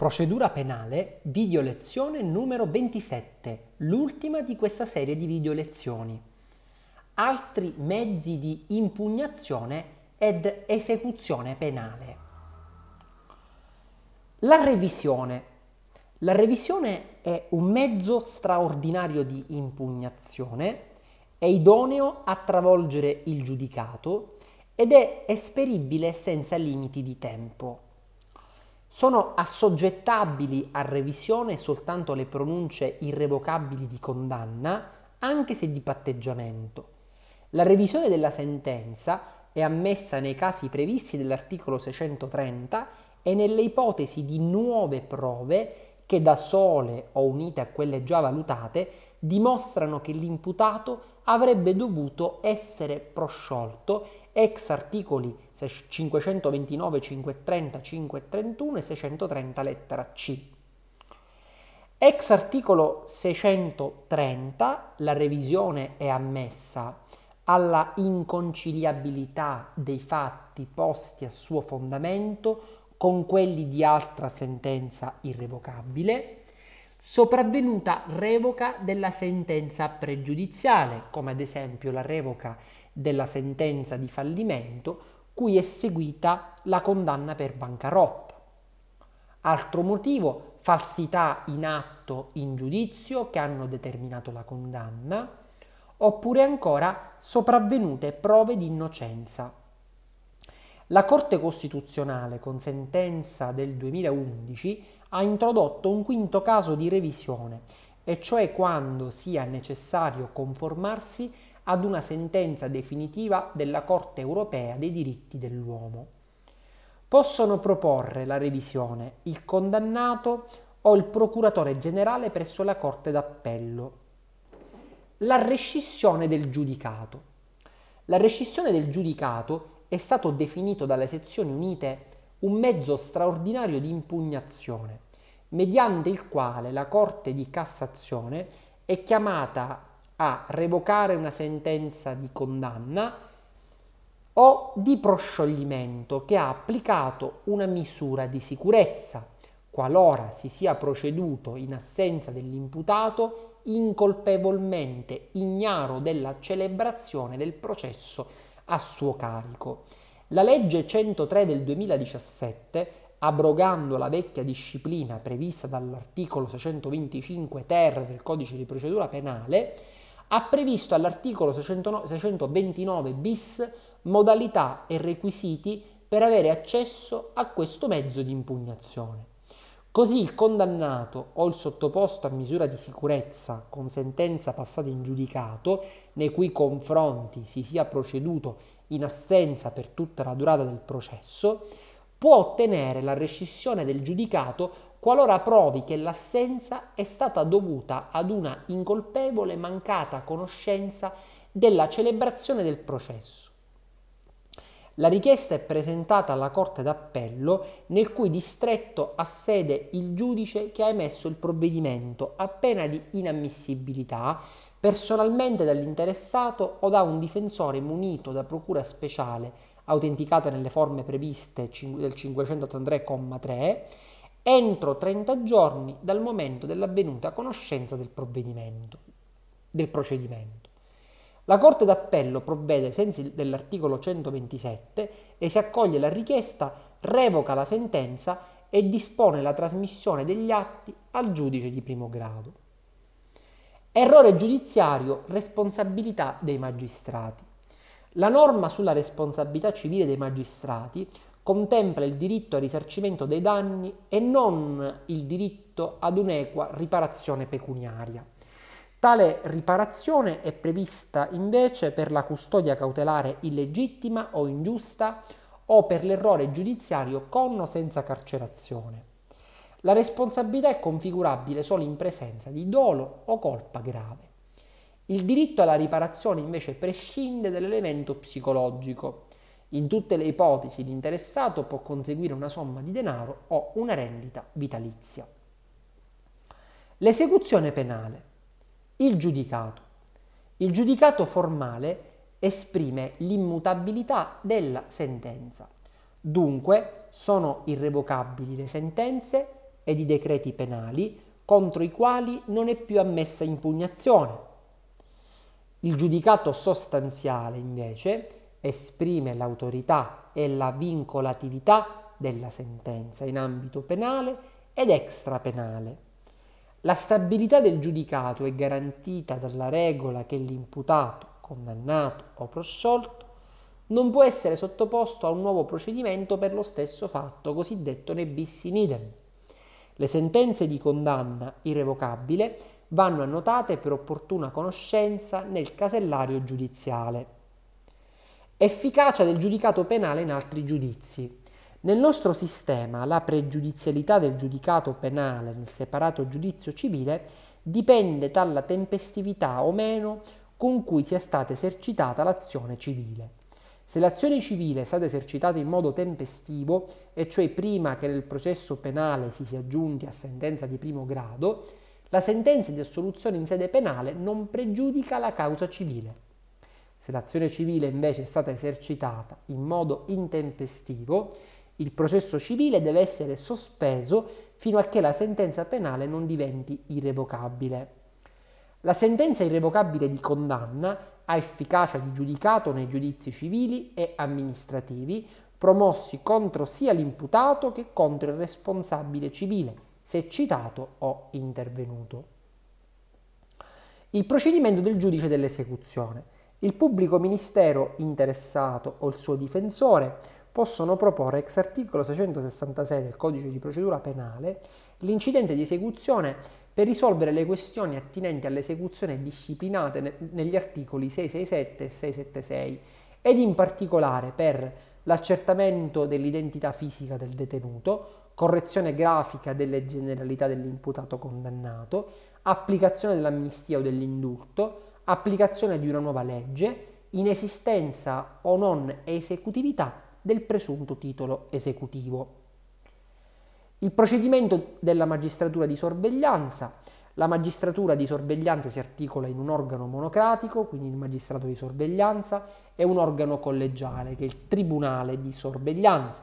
Procedura penale, video lezione numero 27, l'ultima di questa serie di video lezioni. Altri mezzi di impugnazione ed esecuzione penale. La revisione. La revisione è un mezzo straordinario di impugnazione, è idoneo a travolgere il giudicato ed è esperibile senza limiti di tempo. Sono assoggettabili a revisione soltanto le pronunce irrevocabili di condanna, anche se di patteggiamento. La revisione della sentenza è ammessa nei casi previsti dall'articolo 630 e nelle ipotesi di nuove prove che da sole o unite a quelle già valutate dimostrano che l'imputato avrebbe dovuto essere prosciolto ex articoli 529, 530, 531 e 630 lettera C. Ex articolo 630 la revisione è ammessa alla inconciliabilità dei fatti posti a suo fondamento con quelli di altra sentenza irrevocabile, sopravvenuta revoca della sentenza pregiudiziale, come ad esempio la revoca della sentenza di fallimento, cui è seguita la condanna per bancarotta. Altro motivo, falsità in atto in giudizio che hanno determinato la condanna, oppure ancora sopravvenute prove di innocenza. La Corte Costituzionale, con sentenza del 2011, ha introdotto un quinto caso di revisione, e cioè quando sia necessario conformarsi ad una sentenza definitiva della Corte europea dei diritti dell'uomo. Possono proporre la revisione il condannato o il procuratore generale presso la Corte d'Appello. La rescissione del giudicato. La rescissione del giudicato è stato definito dalle sezioni unite un mezzo straordinario di impugnazione, mediante il quale la Corte di Cassazione è chiamata a revocare una sentenza di condanna o di proscioglimento che ha applicato una misura di sicurezza, qualora si sia proceduto in assenza dell'imputato incolpevolmente ignaro della celebrazione del processo a suo carico. La legge 103 del 2017, abrogando la vecchia disciplina prevista dall'articolo 625 ter del codice di procedura penale, ha previsto all'articolo 629 bis modalità e requisiti per avere accesso a questo mezzo di impugnazione. Così il condannato o il sottoposto a misura di sicurezza con sentenza passata in giudicato, nei cui confronti si sia proceduto in assenza per tutta la durata del processo, può ottenere la rescissione del giudicato qualora provi che l'assenza è stata dovuta ad una incolpevole mancata conoscenza della celebrazione del processo. La richiesta è presentata alla Corte d'Appello nel cui distretto ha sede il giudice che ha emesso il provvedimento a pena di inammissibilità personalmente dall'interessato o da un difensore munito da procura speciale autenticata nelle forme previste del 583,3 entro 30 giorni dal momento dell'avvenuta conoscenza del provvedimento, del procedimento. La Corte d'Appello provvede ai sensi dell'articolo 127 e si accoglie la richiesta, revoca la sentenza e dispone la trasmissione degli atti al giudice di primo grado. Errore giudiziario, responsabilità dei magistrati. La norma sulla responsabilità civile dei magistrati contempla il diritto al risarcimento dei danni e non il diritto ad un'equa riparazione pecuniaria. Tale riparazione è prevista invece per la custodia cautelare illegittima o ingiusta o per l'errore giudiziario con o senza carcerazione. La responsabilità è configurabile solo in presenza di dolo o colpa grave. Il diritto alla riparazione invece prescinde dall'elemento psicologico, in tutte le ipotesi l'interessato può conseguire una somma di denaro o una rendita vitalizia. L'esecuzione penale. Il giudicato. Il giudicato formale esprime l'immutabilità della sentenza. Dunque sono irrevocabili le sentenze ed i decreti penali contro i quali non è più ammessa impugnazione. Il giudicato sostanziale invece esprime l'autorità e la vincolatività della sentenza in ambito penale ed extrapenale. La stabilità del giudicato è garantita dalla regola che l'imputato, condannato o prosciolto non può essere sottoposto a un nuovo procedimento per lo stesso fatto, cosiddetto ne bis in idem. Le sentenze di condanna irrevocabile vanno annotate per opportuna conoscenza nel casellario giudiziale. Efficacia del giudicato penale in altri giudizi. Nel nostro sistema la pregiudizialità del giudicato penale nel separato giudizio civile dipende dalla tempestività o meno con cui sia stata esercitata l'azione civile. Se l'azione civile è stata esercitata in modo tempestivo, e cioè prima che nel processo penale si sia giunti a sentenza di primo grado, la sentenza di assoluzione in sede penale non pregiudica la causa civile. Se l'azione civile invece è stata esercitata in modo intempestivo, il processo civile deve essere sospeso fino a che la sentenza penale non diventi irrevocabile. La sentenza irrevocabile di condanna ha efficacia di giudicato nei giudizi civili e amministrativi promossi contro sia l'imputato che contro il responsabile civile, se citato o intervenuto. Il procedimento del giudice dell'esecuzione. Il pubblico ministero interessato o il suo difensore possono proporre ex articolo 666 del codice di procedura penale l'incidente di esecuzione per risolvere le questioni attinenti all'esecuzione disciplinate negli articoli 667 e 676 ed in particolare per l'accertamento dell'identità fisica del detenuto, correzione grafica delle generalità dell'imputato condannato, applicazione dell'amnistia o dell'indulto, applicazione di una nuova legge, inesistenza o non esecutività del presunto titolo esecutivo. Il procedimento della magistratura di sorveglianza. La magistratura di sorveglianza si articola in un organo monocratico, quindi il magistrato di sorveglianza, e un organo collegiale, che è il tribunale di sorveglianza.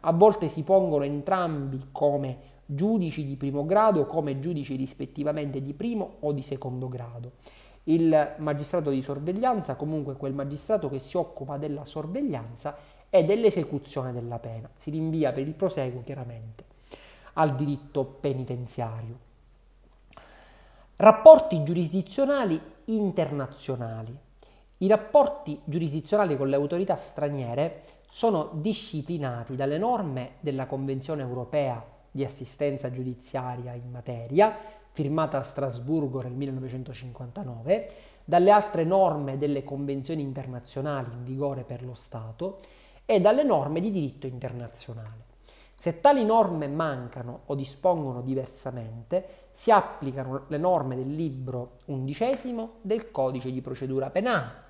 A volte si pongono entrambi come giudici di primo grado, come giudici rispettivamente di primo o di secondo grado il magistrato di sorveglianza, comunque quel magistrato che si occupa della sorveglianza e dell'esecuzione della pena. Si rinvia per il proseguo chiaramente al diritto penitenziario. Rapporti giurisdizionali internazionali. I rapporti giurisdizionali con le autorità straniere sono disciplinati dalle norme della Convenzione europea di assistenza giudiziaria in materia, firmata a Strasburgo nel 1959, dalle altre norme delle convenzioni internazionali in vigore per lo Stato e dalle norme di diritto internazionale. Se tali norme mancano o dispongono diversamente, si applicano le norme del libro undicesimo del codice di procedura penale.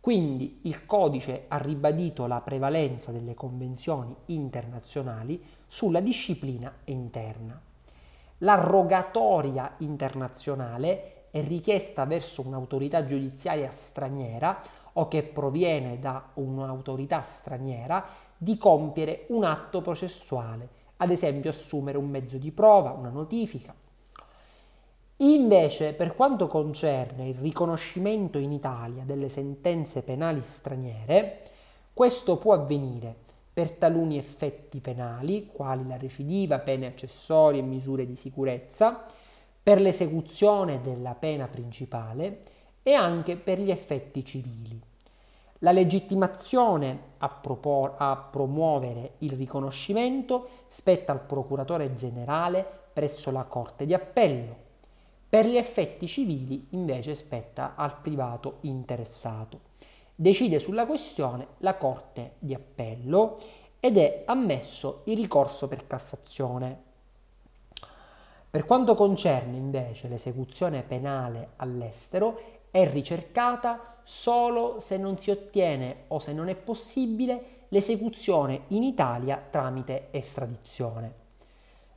Quindi il codice ha ribadito la prevalenza delle convenzioni internazionali sulla disciplina interna. La rogatoria internazionale è richiesta verso un'autorità giudiziaria straniera o che proviene da un'autorità straniera di compiere un atto processuale, ad esempio assumere un mezzo di prova, una notifica. Invece, per quanto concerne il riconoscimento in Italia delle sentenze penali straniere, questo può avvenire per taluni effetti penali, quali la recidiva, pene accessorie e misure di sicurezza, per l'esecuzione della pena principale e anche per gli effetti civili. La legittimazione a, propor- a promuovere il riconoscimento spetta al procuratore generale presso la Corte di Appello. Per gli effetti civili invece spetta al privato interessato decide sulla questione la Corte di Appello ed è ammesso il ricorso per Cassazione. Per quanto concerne invece l'esecuzione penale all'estero, è ricercata solo se non si ottiene o se non è possibile l'esecuzione in Italia tramite estradizione.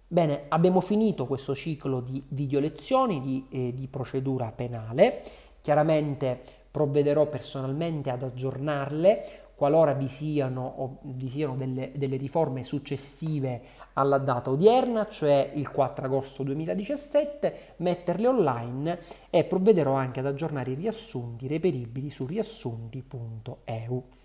Bene, abbiamo finito questo ciclo di video lezioni di, eh, di procedura penale. Chiaramente provvederò personalmente ad aggiornarle qualora vi siano, o vi siano delle, delle, riforme successive alla data odierna, cioè il 4 agosto 2017, metterle online e provvederò anche ad aggiornare i riassunti reperibili su riassunti.eu.